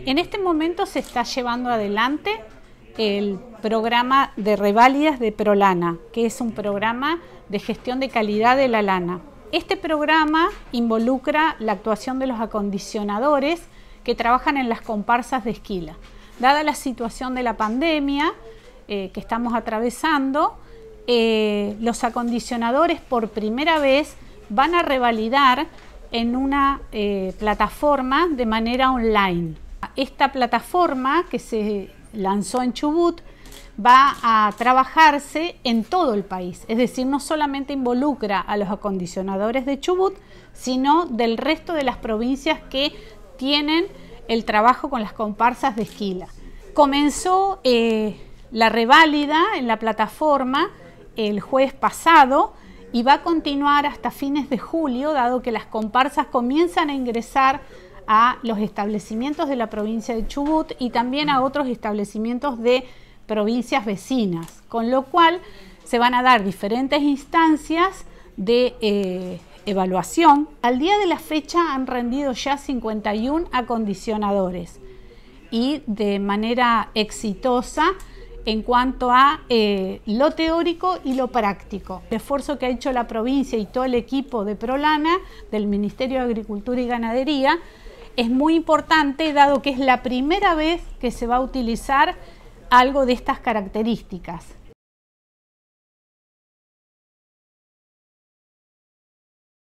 En este momento se está llevando adelante el programa de reválidas de Prolana, que es un programa de gestión de calidad de la lana. Este programa involucra la actuación de los acondicionadores que trabajan en las comparsas de esquila. Dada la situación de la pandemia eh, que estamos atravesando, eh, los acondicionadores por primera vez van a revalidar en una eh, plataforma de manera online esta plataforma que se lanzó en Chubut va a trabajarse en todo el país, es decir, no solamente involucra a los acondicionadores de Chubut, sino del resto de las provincias que tienen el trabajo con las comparsas de esquila. Comenzó eh, la reválida en la plataforma el jueves pasado y va a continuar hasta fines de julio, dado que las comparsas comienzan a ingresar a los establecimientos de la provincia de Chubut y también a otros establecimientos de provincias vecinas, con lo cual se van a dar diferentes instancias de eh, evaluación. Al día de la fecha han rendido ya 51 acondicionadores y de manera exitosa en cuanto a eh, lo teórico y lo práctico. El esfuerzo que ha hecho la provincia y todo el equipo de Prolana, del Ministerio de Agricultura y Ganadería, es muy importante dado que es la primera vez que se va a utilizar algo de estas características.